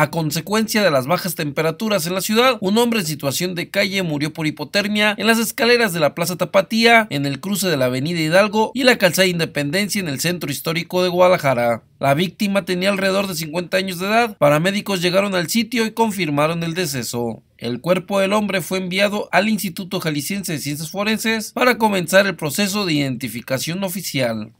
A consecuencia de las bajas temperaturas en la ciudad, un hombre en situación de calle murió por hipotermia en las escaleras de la Plaza Tapatía, en el cruce de la Avenida Hidalgo y la Calzada Independencia en el centro histórico de Guadalajara. La víctima tenía alrededor de 50 años de edad. Paramédicos llegaron al sitio y confirmaron el deceso. El cuerpo del hombre fue enviado al Instituto Jalisciense de Ciencias Forenses para comenzar el proceso de identificación oficial.